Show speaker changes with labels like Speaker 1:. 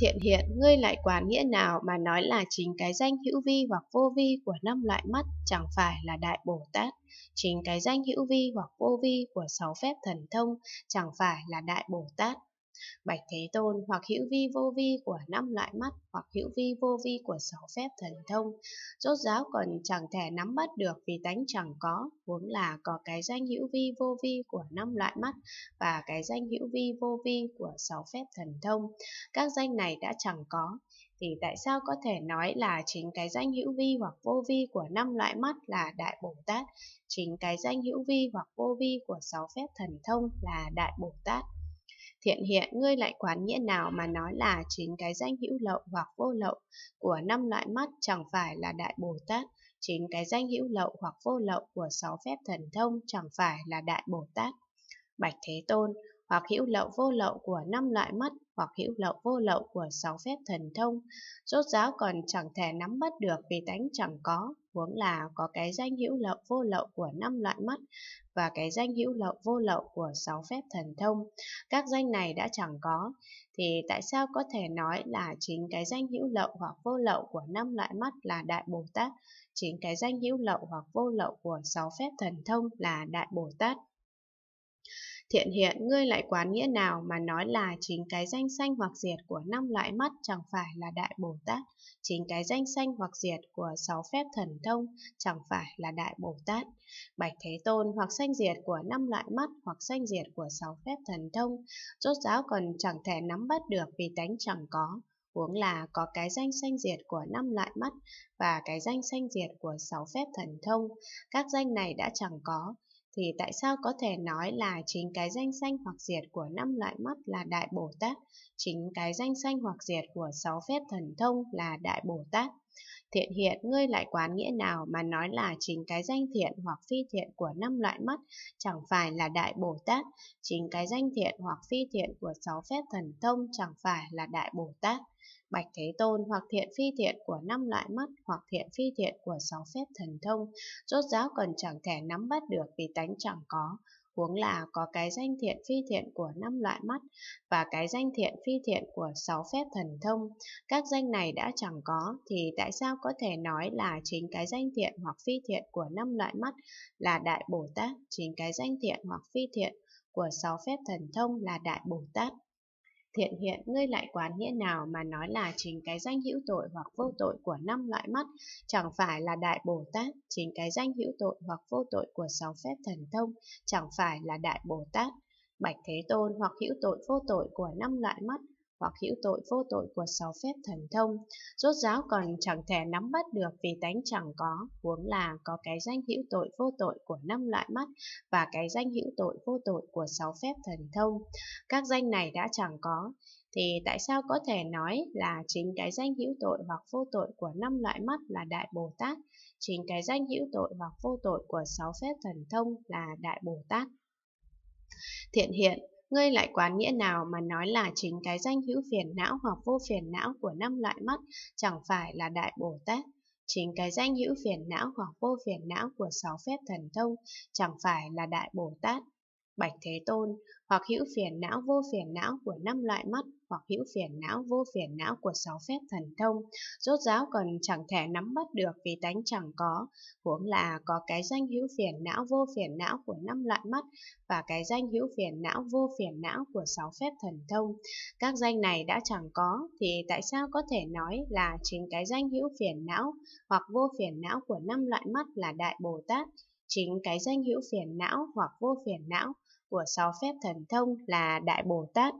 Speaker 1: Thiện hiện, ngươi lại quá nghĩa nào mà nói là chính cái danh hữu vi hoặc vô vi của năm loại mắt chẳng phải là Đại Bồ Tát, chính cái danh hữu vi hoặc vô vi của sáu phép thần thông chẳng phải là Đại Bồ Tát, Bạch Thế Tôn hoặc hữu vi vô vi của năm loại mắt hoặc hữu vi vô vi của sáu phép thần thông, rốt ráo còn chẳng thể nắm bắt được vì tánh chẳng có, huống là có cái danh hữu vi vô vi của năm loại mắt và cái danh hữu vi vô vi của sáu phép thần thông. Các danh này đã chẳng có, thì tại sao có thể nói là chính cái danh hữu vi hoặc vô vi của năm loại mắt là đại bồ tát chính cái danh hữu vi hoặc vô vi của sáu phép thần thông là đại bồ tát Thiện hiện ngươi lại quán nghĩa nào mà nói là chính cái danh hữu lậu hoặc vô lậu của năm loại mắt chẳng phải là Đại Bồ Tát, chính cái danh hữu lậu hoặc vô lậu của sáu phép thần thông chẳng phải là Đại Bồ Tát. Bạch Thế Tôn, hoặc hữu lậu vô lậu của năm loại mắt, hoặc hữu lậu vô lậu của sáu phép thần thông, rốt ráo còn chẳng thể nắm bắt được vì tánh chẳng có, huống là có cái danh hữu lậu vô lậu của năm loại mắt và cái danh hữu lậu vô lậu của sáu phép thần thông. Các danh này đã chẳng có, thì tại sao có thể nói là chính cái danh hữu lậu hoặc vô lậu của năm loại mắt là Đại Bồ Tát, chính cái danh hữu lậu hoặc vô lậu của sáu phép thần thông là Đại Bồ Tát? Thiện hiện ngươi lại quán nghĩa nào mà nói là chính cái danh sanh hoặc diệt của năm loại mắt chẳng phải là Đại Bồ Tát, chính cái danh sanh hoặc diệt của sáu phép thần thông chẳng phải là Đại Bồ Tát. Bạch Thế Tôn hoặc sanh diệt của năm loại mắt hoặc sanh diệt của sáu phép thần thông, rốt giáo còn chẳng thể nắm bắt được vì tánh chẳng có, huống là có cái danh sanh diệt của năm loại mắt và cái danh sanh diệt của sáu phép thần thông, các danh này đã chẳng có, thì tại sao có thể nói là chính cái danh xanh hoặc diệt của năm loại mắt là đại bồ tát Chính cái danh sanh hoặc diệt của sáu phép thần thông là Đại Bồ Tát. Thiện hiện ngươi lại quán nghĩa nào mà nói là chính cái danh thiện hoặc phi thiện của năm loại mắt chẳng phải là Đại Bồ Tát, chính cái danh thiện hoặc phi thiện của sáu phép thần thông chẳng phải là Đại Bồ Tát. Bạch Thế Tôn hoặc thiện phi thiện của năm loại mắt hoặc thiện phi thiện của sáu phép thần thông, rốt ráo còn chẳng thể nắm bắt được vì tánh chẳng có, huống là có cái danh thiện phi thiện của năm loại mắt và cái danh thiện phi thiện của sáu phép thần thông. Các danh này đã chẳng có thì tại sao có thể nói là chính cái danh thiện hoặc phi thiện của năm loại mắt là Đại Bồ Tát, chính cái danh thiện hoặc phi thiện của sáu phép thần thông là Đại Bồ Tát. Thiện hiện ngươi lại quán nghĩa nào mà nói là chính cái danh hữu tội hoặc vô tội của năm loại mắt, chẳng phải là Đại Bồ Tát, chính cái danh hữu tội hoặc vô tội của sáu phép thần thông, chẳng phải là Đại Bồ Tát. Bạch Thế Tôn hoặc hữu tội vô tội của năm loại mắt hoặc hữu tội vô tội của sáu phép thần thông, rốt ráo còn chẳng thể nắm bắt được vì tánh chẳng có, huống là có cái danh hữu tội vô tội của năm loại mắt và cái danh hữu tội vô tội của sáu phép thần thông. Các danh này đã chẳng có, thì tại sao có thể nói là chính cái danh hữu tội hoặc vô tội của năm loại mắt là Đại Bồ Tát, chính cái danh hữu tội hoặc vô tội của sáu phép thần thông là Đại Bồ Tát? Thiện hiện Ngươi lại quán nghĩa nào mà nói là chính cái danh hữu phiền não hoặc vô phiền não của năm loại mắt chẳng phải là Đại Bồ Tát? Chính cái danh hữu phiền não hoặc vô phiền não của sáu phép thần thông chẳng phải là Đại Bồ Tát? bạch thế tôn, hoặc hữu phiền não vô phiền não của năm loại mắt, hoặc hữu phiền não vô phiền não của sáu phép thần thông, rốt ráo còn chẳng thể nắm bắt được vì tánh chẳng có, huống là có cái danh hữu phiền não vô phiền não của năm loại mắt và cái danh hữu phiền não vô phiền não của sáu phép thần thông. Các danh này đã chẳng có thì tại sao có thể nói là chính cái danh hữu phiền não hoặc vô phiền não của năm loại mắt là đại Bồ Tát, chính cái danh hữu phiền não hoặc vô phiền não của sáu phép thần thông là Đại Bồ Tát